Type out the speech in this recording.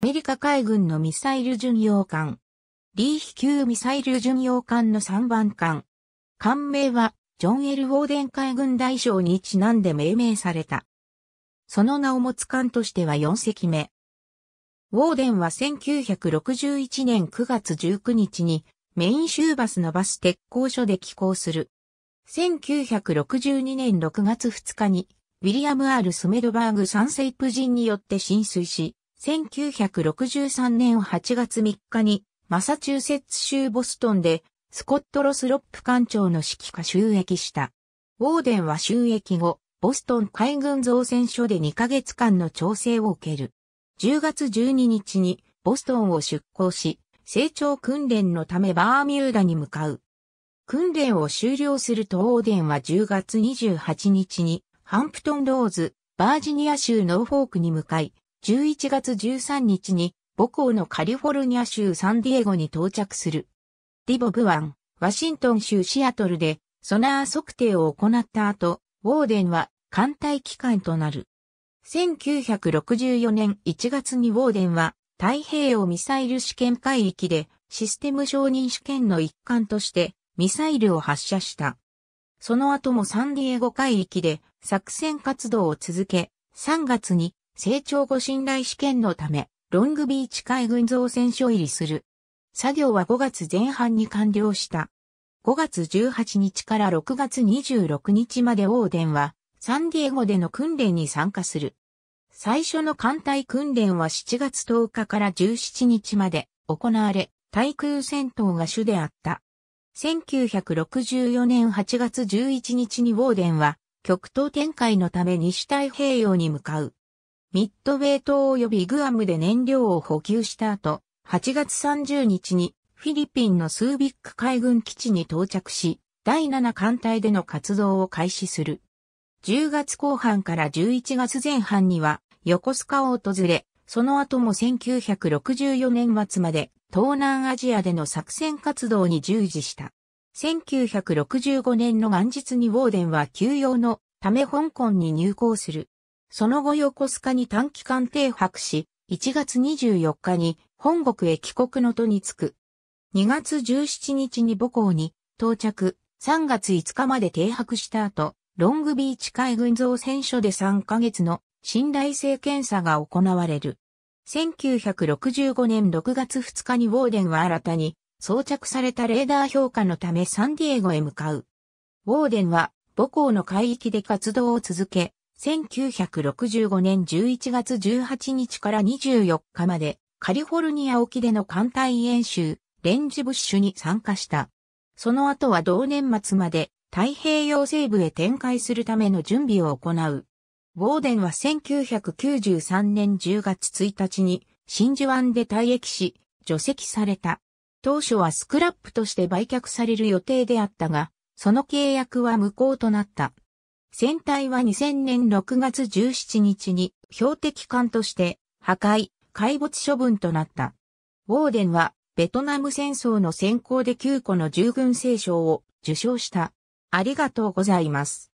アメリカ海軍のミサイル巡洋艦。リーヒ級ミサイル巡洋艦の3番艦。艦名は、ジョン・エル・ウォーデン海軍大将にちなんで命名された。その名を持つ艦としては4隻目。ウォーデンは1961年9月19日にメイン州バスのバス鉄工所で寄港する。1962年6月2日にウィリアム・アール・スメドバーグ三世婦人によって浸水し、1963年8月3日に、マサチューセッツ州ボストンで、スコット・ロスロップ艦長の指揮下収益した。ウォーデンは収益後、ボストン海軍造船所で2ヶ月間の調整を受ける。10月12日にボストンを出港し、成長訓練のためバーミューダに向かう。訓練を終了するとオーデンは10月28日にハンプトンローズ、バージニア州ノーフォークに向かい、11月13日に母校のカリフォルニア州サンディエゴに到着する。ディボブン、ワシントン州シアトルでソナー測定を行った後、ウォーデンは艦隊機関となる。1964年1月にウォーデンは太平洋ミサイル試験海域でシステム承認試験の一環としてミサイルを発射した。その後もサンディエゴ海域で作戦活動を続け、3月に成長後信頼試験のため、ロングビーチ海軍造船所入りする。作業は5月前半に完了した。5月18日から6月26日までオーデンは、サンディエゴでの訓練に参加する。最初の艦隊訓練は7月10日から17日まで行われ、対空戦闘が主であった。1964年8月11日にウォーデンは、極東展開のため西太平洋に向かう。ミッドウェイ島及びグアムで燃料を補給した後、8月30日にフィリピンのスービック海軍基地に到着し、第7艦隊での活動を開始する。10月後半から11月前半には横須賀を訪れ、その後も1964年末まで東南アジアでの作戦活動に従事した。1965年の元日にウォーデンは休養のため香港に入港する。その後横須賀に短期間停泊し、1月24日に本国へ帰国の途に着く。2月17日に母港に到着、3月5日まで停泊した後、ロングビーチ海軍造船所で3ヶ月の信頼性検査が行われる。1965年6月2日にウォーデンは新たに装着されたレーダー評価のためサンディエゴへ向かう。ウォーデンは母港の海域で活動を続け、1965年11月18日から24日までカリフォルニア沖での艦隊演習、レンジブッシュに参加した。その後は同年末まで太平洋西部へ展開するための準備を行う。ウォーデンは1993年10月1日に真珠湾で退役し、除籍された。当初はスクラップとして売却される予定であったが、その契約は無効となった。船体は2000年6月17日に標的艦として破壊、海没処分となった。ウォーデンはベトナム戦争の先行で9個の従軍聖賞を受賞した。ありがとうございます。